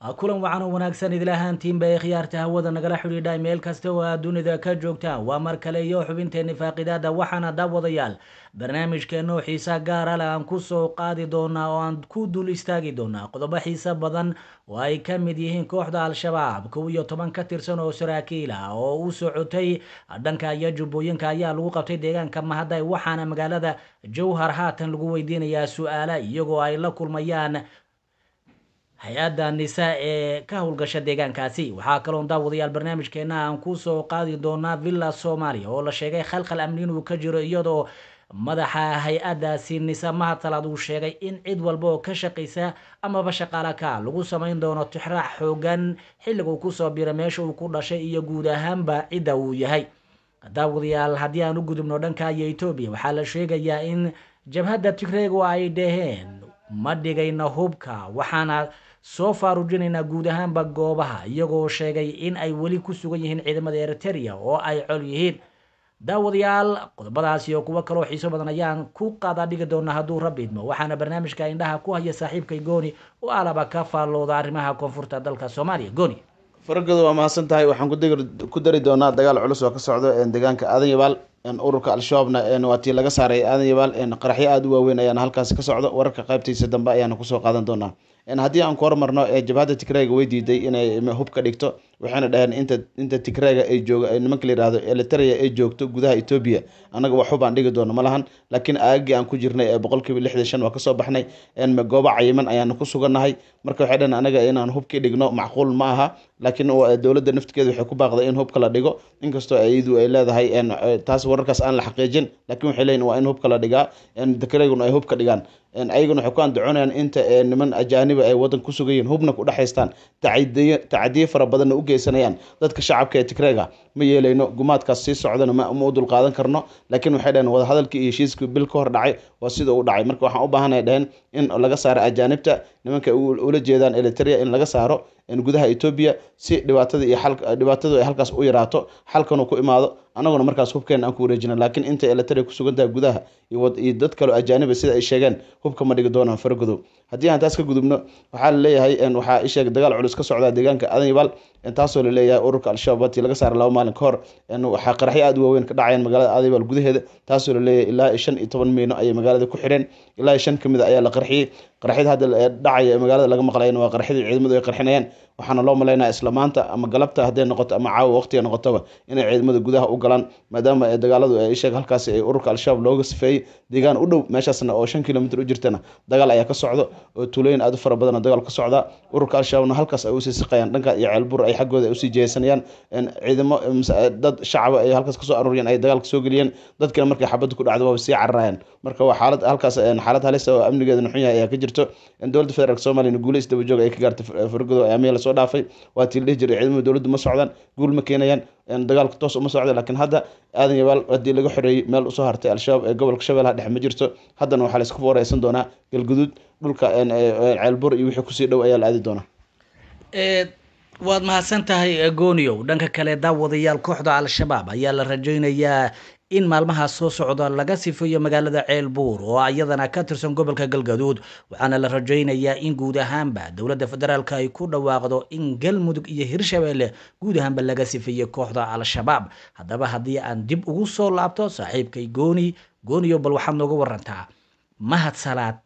kulan wacan oo wanaagsan idil ahaantiinba ee khiyaarta hawada nagala xidhiidha meel kasta oo aad dunida ka joogtaa waa mar kale iyo xubinteenni faaqidaada waxaana daawadayaal barnaamijkeenna oo xiisa gaara leh aan ku soo qaadi doonaa oo aan ku dul istaagi doonaa qodobo xiise badan oo ay ka mid yihiin kooxda al-shabaab kow iyo toban ka tirsan oo saraakiil ah oo u socotay dhanka iyo jubbooyinka ayaa lagu qabtay deegaanka mahadday waxaana magaalada jowhar haatan lagu weydiinayaa su-aala iyagoo ay la kulmayaan hay-adda nisa ee ka howlgasha deegaankaasi waxaa kaloon daawadayaal barnaamijkeena aan kusoo qaadi doonaa villa soomaaliya oo la sheegay khalkhal amni inuu ka jiro iyadoo madaxa hay-addaasi nisa mahadtalaad uu sheegay in cid walba oo ka shaqaysa amaba shaqaala ka lagu samayn doono tixraac xoogan xilliga uu kusoo bira meesha uu ku dhashay iyo guud ahaanba cidda uu yahay daawadayaal haddii aan u gudubno dhanka iyo etoobiya waxaa la sheegayaa in jabhadda tigreegu ay dhaheen ma dhigayna hubka waxaana soo faaruujinaynaa guud ahaanba goobaha iyagoo sheegay in ay weli ku sugan yihiin ciidamada eriteria oo ay col yihiin daawadayaal qodobadaas iyo kuwo kaloo xiiso badan ayaan ku qaadaa dhigi doonaa hadduu rabbi idmo waxaana barnaamijka indhaha ku haya saaxiibkay gooni oo alaba ka faallooda arrimaha koonfurta dalka soomaaliya gooni faragooda waa mahadsan tahay waxaan ku dari doonaa dagaal culus oo ka socdo deegaanka adanyabaal ururka al-shabaabna waa tii laga saaray aadan yabaal qaraxyo aada u waaweyn ayaana halkaasi ka socdo wararka qaybtiisa dambe ayaana kusoo qaadan doonaa haddii aan ku hormarno jabhada tigrega way diiday inay hub dhigto waxayna dhaheen inta inta tigrega ay jooga nimanka la yihahdo eliteria ay joogto gudaha etoobiya annaga wax hub aan dhigi doono ma lahan laakiin aagii aan ku jirnay ee boqolkiiba lixdan shan waa kasoo baxnay gooba cayiman ayaana ku sugannahay marka waxay dhaheen anaga inaan hubkii dhigno macquul ma aha laakiin dowladda naftigeeda waxay ku baaqday in hubka la dhigo inkastoo iyadu ay leedahay taas wararkaas aan la xaqiijin laakiin waxay leeyiin waa in hubka la dhigaa dakaraguna ay hubka dhigaan ayaguna waxay ku andacoonayaan inta niman ajaaniba ay wadanka ku sugan yihiin hubna ku dhexaystaan tacadiye fara badanna u geysanayaan dadka shacabka ee tigreega ma yeelayno gumaadkaas sii socdana ma u dulqaadan karno laakiin waxay dhaheen wadahadalkii iyo heshiiskii bil ka hor dhacay waa sida u dhacay marka waxaan u baahana dhaheen in laga saaro ajaanibta nimanka ula jeedaan eliteria in laga saaro gudaha etoobiya si dhibaatada iyo dhibaatadu ay halkaas u yaraato xalkanu ku imaado annaguna markaas hubkeen aan ku wareejina laakiin inta elatari kusugan tahay gudaha iyo dad kale ajaaniba sida ay sheegeen hubka ma dhigi doonaan faragudow haddii aan taas ka gudubno waxaa laleeyahay waxaa isheeg dagaal culus ka socda deegaanka adanibaal taasoo laleeyahay ururka al-shabaab batii laga saaray laba maalin ka hor waxaa qaraxyo aada waaweyn ka dhacayeen magaalada adanibaal gudaheeda taasoo laleeyahay ilaa shan iyo toban miino ayay magaalada ku xidheen ilaa shan ka mid a ah ayaa la qarxiyey qarxyada hadda dhacaya magaalada laga maqlayan waa qarxyadii ciidamadu ay qarxinayaan waxaana loo malaynayaa isla ama galabta hadday noqoto ama caawa waqtiga noqotaba inay ciidamada gudaha u galaan maadaama dagaaladu isheeg halkaasi ay ururka al-shabaab looga sifeeyey dhexmartay deegaan u dhow meeshaasna oo shan kilomiter u jirtana dagaal ayaa ka socda oo tuulooyin aad u fara badan dagaal ka socda ururka al-shabaabna halkaas ay usii siqayaan dhankaa iyo ceelbur ay xaggooda ay usii jeysanayaan ciidamo dad shacaba ay halkaas kasoo aruuriyeen ay dagaalka soo geliyeen dadkana markay xabadda ku dhacdo waaba sii cararayaan marka waa xaalad halkaas xaalad halis ah oo amnigeedana xun yahay ayaa ka jirto dowladda federaalk soomaliya guule isdaba joog ay ka gaartay eh, fargodo ee amiya lasoo dhaafay waa tii dhihi jiray ciidamada dowladdu ma socdaan guul ma keenayaan dagaalku toos uma socda laakiin hadda aadan yabaal haddii laga xoreeyey meel usoo hartay al-shabaab ee gobolka shabeelaha dhex ma jirto haddana waxaa laisku wareysan doonaa galguduud dhulka ceelbur iyo wixii kusii dhow ayaa la aadi doonaa waad mahadsan tahay gooniow dhanka kale daawadayaal kooxda al-shabaab ayaa la rajaynayaa in maalmahaas soo socda laga sifeeyo magaalada ceel buur oo iyadana ka tirsan gobolka galgaduud waxaana la rajaynayaa in guud ahaanba dowladda federaalk ay ku dhawaaqdo in galmudug iyo hirshabeelle guud ahaanba laga sifeeyey kooxda al-shabaab haddaba haddii aan dib ugu soo laabto saaxiibkay gooni gooniyo bal waxaad nooga warantaa mahad salaad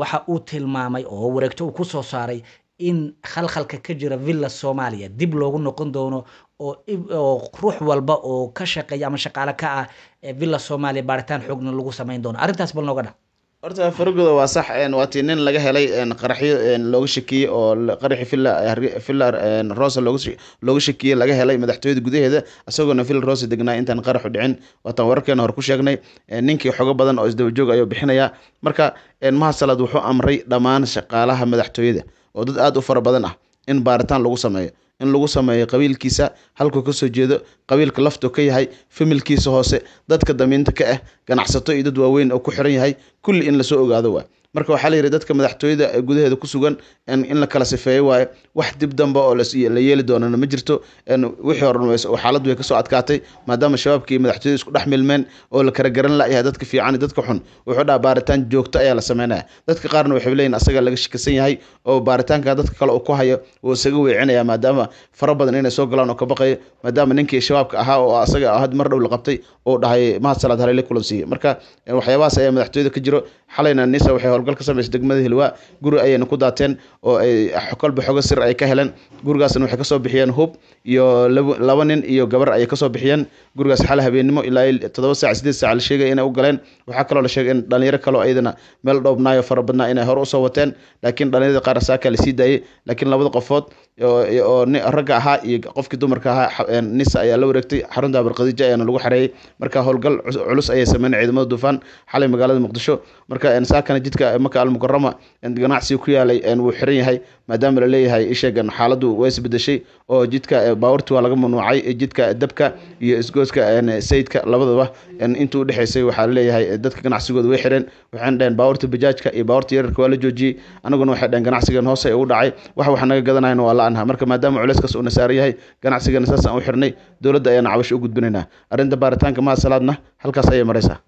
waxa uu tilmaamay oo wareegto uu ku soo saaray in khalkhalka ka jira villa soomaaliya dib loogu noqon doono oo ruux walba oo ka shaqeeya ama shaqaale ka ah villa soomaaliya baaritaan xoogna lagu samayn doono arrintaas bal nooga dha horta faragoda waa sax waatii nin laga helay qaraxyo looga shakiyey oo qaraxi villa rosa looga shakiyey laga helay madaxtooyada gudaheeda isagoona villa rosa degnaa intaan qaraxu dhicin waataan wararkeena hor ku sheegnay ninkii xogo badan oo isdabajoog ayuu bixinayaa marka mahasalad wuxuu amray dhammaan shaqaalaha madaxtooyada oo dad aada u fara badan ah in baaritaan lagu sameeyo in lagu sameeyo qabiilkiisa halkuu kasoo jeedo qabiilka laftu ka yahay familkiisa hoose dadka damiinta ka ah ganacsato iyo dad waaweyn oo ku xiran yahay kulli in lasoo ogaado waa marka waxaa la yidhi dadka madaxtooyada gudaheeda ku sugan in la kala sifeeyo waaye wax dib damba oo la yeeli doonana ma jirto wixii hore xaaladdu way kasoo adkaatay maadaama shabaabkii madaxtooyada isku dhex milmeen oo la karagaran la'yahay dadka fiican dadka xun wuxuu dhaha baaritaan joogto ayaa la sameynaya dadka qaarna waxay leeyihin asaga laga shikisan yahay oo baaritaanka dadka kale uu ku hayo uu isaga weecinaya maadaama fara badan inay soo galaan oo ka baqayo maadaama ninkii shabaabka ahaa oo asaga had mar dhow la qabtay oo dhahay mahad salaad kulansiiyey marka waxyaabahaas ayaa madaxtooyada ka jiro xalayna nisa waxay howlgal ka samaysa degmada hilwa guri ayayna ku daateen oo ay kolba xogo sir ay ka heleen gurigaasna waxay kasoo bixiyeen hub iyo laba nin iyo gabar ayay kasoo bixiyeen gurigaas xala habeennimo ilaa toddoba saac sideed saac la sheegaya inay u galeen waxaa kaloo la sheegay in dhalinyaro kaloo ayadana meel dhoobnaayo fara badnaa inay hore usoo wateen laakiin dhalinyarada qaar saakaa lasii daayay laakiin labada qofood oo ragga ahaa iyo qofkii dumarka ahaa nisa ayaa la wareegtay xarunta abarkhadiija ayaana lagu xareeyay marka howlgal culus ayay sameynay ciidamada duufaan xalay magaalada muqdisho marka saakana jidka maka almukarama ganacsiga ku yaalay wuu xiran yahay maadaama laleeyahay isheegan xaaladu waa isbedeshay oo jidka eh, baawarti waa laga manuucay eh, jidka eh, dabka iyo isgooska sayidka labadaba inta udhexaysay waxaa laleeyahay dadka ganacsigooda way xireen waxayna dhaheen baawarta bajaajka iyo baawarta yararka waa la joojiyey anaguna waxay dhaheen ganacsigan hoose ugu dhacay wax wax naga gadanayna waa la marka maadaama culeyskaas uuna saaran yahay ganacsigana saasaan u xirnay dowladda ayaana cabash u gudbinaynaa arrinta baaritaanka mahasalaadna halkaas ayay maraysaa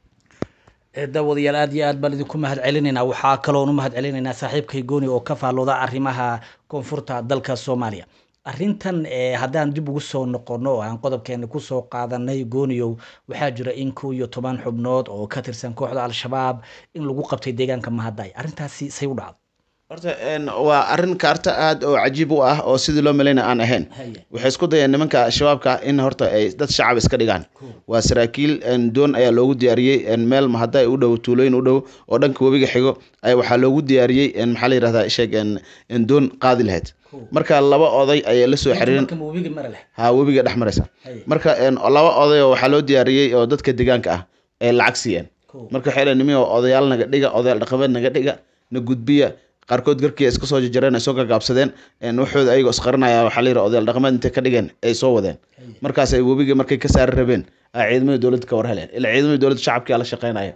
daawadayaal aad iyo aad baan idinku mahad celinaynaa waxaa kaloon u mahad celinaynaa saaxiibkay gooni oo ka faallooda arrimaha koonfurta dalka soomaaliya arrintan haddaan dib ugu soo noqono oo aan qodobkeena kusoo qaadanay gooniyow waxaa jira in kow iyo toban xubnood oo ka tirsan kooxda al-shabaab in lagu qabtay deegaanka mahaddaay arrintaasi say u dhacdo horta waa arin kaarta aad oo cajiib u ah oo sidii loo melayna aan ahayn waxay isku dayeen nimanka shabaabka in horta ay dad shacab iska dhigaan waa saraakiil doon ayaa loogu diyaariyey meel mahadda u dhow tuulooyin u dhow oo dhanka webiga xigo waxaa loogu diyaariyey maxaa la yirahdaa sheeg doon qaadi lahayd marka laba oday ayaa la xiriirin ha webiga dhex maraysa marka laba oday oo waxaa loo diyaariyey oo dadka deegaanka ah ay lacag siiyeen marka waxay leeyihin odayaal naga dhiga odayaal dhaqameed naga dhiga na gudbiya qaarkood garkii iska soo jajareen ay soo gagaabsadeen waxooda ayagoo isqaranaya waxaa la yidhi odayaal dhaqameed intay ka dhigeen ay soo wadeen markaas ay webigii markay ka saari rabeen ay ciidamada dowladda ka war heleen ilaa ciidamada dowladda shacabkiiaa la shaqeynaya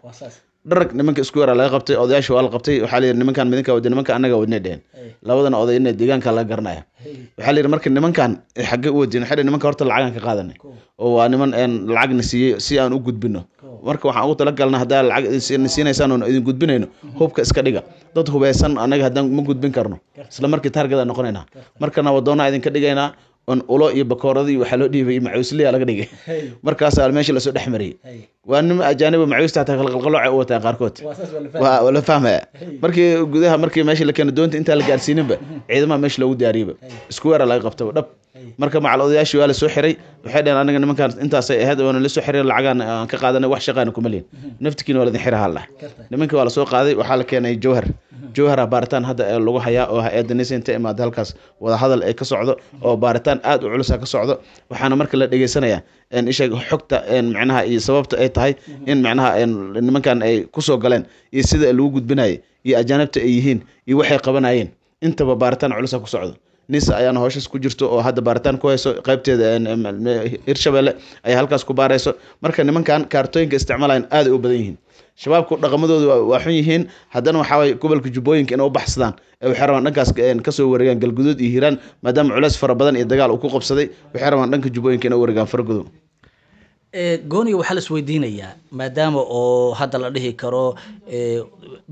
dharag nimanka isku yaraa laga qabtay odayaasha waa la qabtay waxaa layidhi nimankan midinka wadi nimanka annaga wadnay dhehen labadan oday ina deegaanka laga garanaya waxaa layidhi marka nimankan xagge u wadien waxay nimanka horta lacagaan ka qaadanay oo waa niman lacagna siiyey si aan u gudbino marka waxaan ugu talagalna haddaa lacag siinaysaan oon idin gudbinayno hubka iska dhiga dad hubeysan anaga haddaan ma gudbin karno isla markii taargedaa noqonaynaa marka nabadoonnaa idinka dhigaynaa on ulo iyo bakoorada waxaa loo dhiibay macuusliya laga dhigay markaasaa meesha lasoo dhex mariyey waa nim ajaaniba macuusta hataa qalqalqaloocay u wataan qaarkood la fahmaya markii gudaha markii meesha la keeno doonta intaan la gaarsiininba ciidamaha meesha loogu diyaariyeyba isku laga qabtaba dhab marka macal waa lasoo xiray waxay dhaheen anaga nimankaan intaasay ahayd oona lasoo xiray lacagaan ah, aan ka qaadanay wax shaqaana kuma lihin naftikiina waa ladin xira hallah nimankii waa lasoo qaaday waxaa la keenay jawhar jowhara baaritaan hadda lagu hayaa oo ah adanaysa inta imaada halkaas wadahadal ay ka socdo oo baaritaan aada u culusa ka socdo waxaana marka la dhegeysanayaa isheeg xogta micnaha iyo sababta ay tahay in micnaha nimankan ay kusoo galeen iyo sida lagu gudbinayay iyo ajaanibta ay yihiin iyo waxay qabanayeen intaba baaritaan culusa ku socdo nis ayaan hooshas ku jirto oo hadda baaritaan ku hayso qaybteeda hirshabelle ay halkaas ku baarayso marka nimankan kaartooyinka isticmaalayan aada u badan yihiin shabaabku dhaqamadoodu waa xun yihiin haddana waxaaway gobolka jubbooyinka inay u baxsadaan ee waxay rabaan dhankaas kasoo wareegaan galguduud iyo hiiraan maadaama culeys fara badan iyo dagaal uu ku qabsaday waxay rabaan dhanka jubbooyinka inay u wareegaan faraguduud Eh, gooniga waxaa la isweydiinayaa maadaama oo hadda la dhihi karo eh,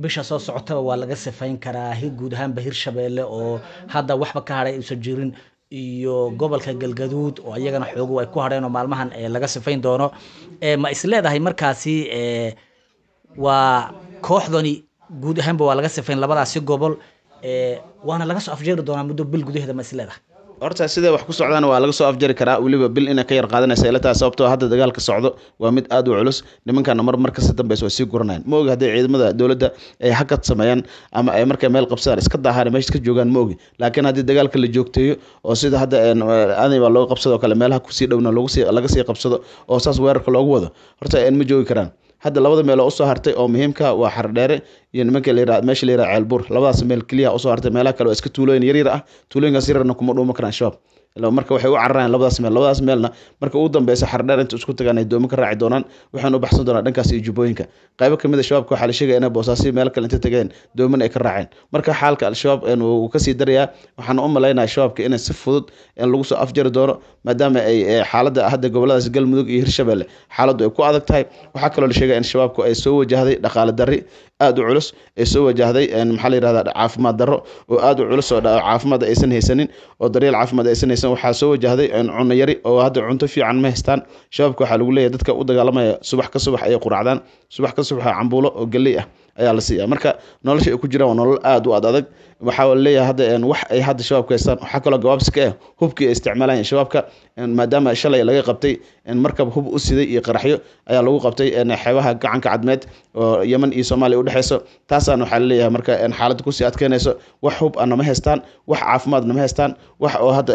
bisha soo socotaba waa laga sifayn karaa guud ahaanba hir hirshabeelle oo hadda waxba ka hadhay uusan jirin iyo gobolka galgaduud oo iyagana xoogu ay ku hadheen oo maalmahan eh, laga sifayn doono ma isleedahay markaasi waa kooxdani guud ahaanba waa laga sifayn labadaasi gobol waana laga soo afjeeri doonaa muddo bil gudaheeda ma isleedahay horta sida wax ku socdaan waa laga soo afjari karaa weliba bil inay ka yar qaadanaysa ila taas sababtoo ah hadda dagaalka socdo waa mid aad u culus nimankana mar mar kasi dambeysa way sii guranayaan moogi hadday ciidamada dowladda ay hakad sameeyaan ama ay markay meel qabsadaan iska daahane meesha ka joogaan moogi laakiin haddii dagaalka la joogteeyo oo sida hadda aday baa looga qabsado kale meelaha kusii dhowna laga sii qabsado oo saas weerarka loogu wado horta ma joogi karaan hadda labada meel oo usoo hartay oo muhiimka waa xardheere iyo nimanka meesha la yiraha ceelbuur labadaas meel keliya usoo hartay meelaha kale waa iska tuulooyin yaryar ah tuulooyinkaas yaryarna kuma dhuuman karaan shabaab marka waxay u cararayaan labadaas meel labadaas meelna marka ugu dambeysa xardheer inta isku tagaan ay doomin ka raaci doonaan waxaan u baxsan doonaa dhankaas iyo jubbooyinka qaybo kamid a ah shabaabka waxaa la sheegaya inay boosaaso meel kale inta tageen doomin ay ka raaceen marka xaalka al-shabaab wuu kasii darayaa waxaan u malaynaya shabaabka inay si fudud lagu soo afjari doono maadaama ay xaaladda hadda goboladaas galmudug iyo hirshabelle xaaladdu ay ku adag tahay waxaa kaloo la sheegaya in shabaabku ay soo wajahday dhaqaale darri aad u culus ee soo wajahday maxaa la yirahdaa caafimaad darro oo aada u culus oo caafimaad aysan haysanin oo daryeel caafimaad aysan haysan waxaa soo wajahday cunno yari oo hadda cunto fiican ma haystaan shabaabka waxaa lagu leeyahay dadka u dagaalamaya subax ka subax ayay quraacdaan subax ka subaxa cambuulo oo galley ah ayaa la siiya marka nolosha ay ku jiraan waa nolol aada u ad waxaa leeyahay hadda wax ay hadda shabaabka haystaan waxaa kaloo gabaabsiga ah hubkii ay isticmaalayeen shabaabka maadaama shalay laga qabtay markab hub u siday iyo qaraxyo ayaa lagu qabtay xeebaha gacanka cadmeed oo yeman iyo soomaaliya udhexeyso taasaan waxaa laleeyahay marka xaalada kusii adkeynayso wax hub ana ah ma haystaan wax caafimaadna ma haystaan wax oo hadda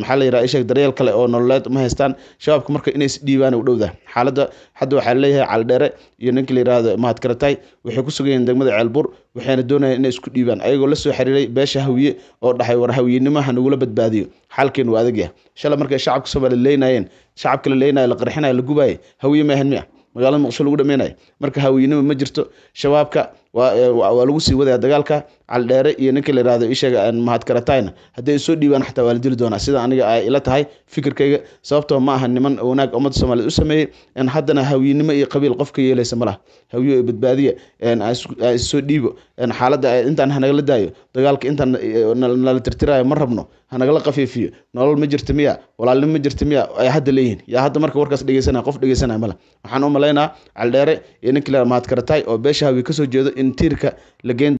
maxaa layidhaha isheeg daryeel kale oo nololeed ma haystaan shabaabka marka inay isdhiibaan u dhowda xaaladda hadda waxaa leeyahay caldheere iyo ninka la yidhaahdo mahadkaratay waxay ku sugayeen degmada ceelbur waxayna doonayaan inay isku dhiibaan ayagoo la soo xiriiray beesha hawiye oo dhahay war hawiyenimo hanagula badbaadiyo xaalkeen waa adag yah shala markay shacabka soomaaliya leynayeen shacabka la leynaya la qarxinaya la gubaaya hawiye maahan mia magaalada muqdisho lagu dhameynaya marka hawiyenimo ma jirto shabaabka waa eh, lagu sii wadaya dagaalka caldheere iyo ninka la yihahdo isheega mahadkaratayna haddii ay soo dhiibaan xataa waa la dili doonaa sida aniga ila tahay fikirkayga sababtoo ma aha niman wanaag ummadda soomaaliyeed u sameeyey haddana hawyinimo iyo qabiil qofka yeelaysa malaha hawyo badbaadiya soo dhiibo xaaladda eh, intaan hanagala daayo dagaalka intaan eh, nala tirtiraayo ma rabno hanagala qafiifiyo nolol ma jirta miya walaalnimo ma jirta miya ay hadda leeyihin yaa hadda marka warkaas dhegeysanaya qof dhegeysanaya mala waxaan u malaynaa caldheere iyo ninka la mahadkaratay oo beesha hawye kasoo jeedo in dheellitirka la.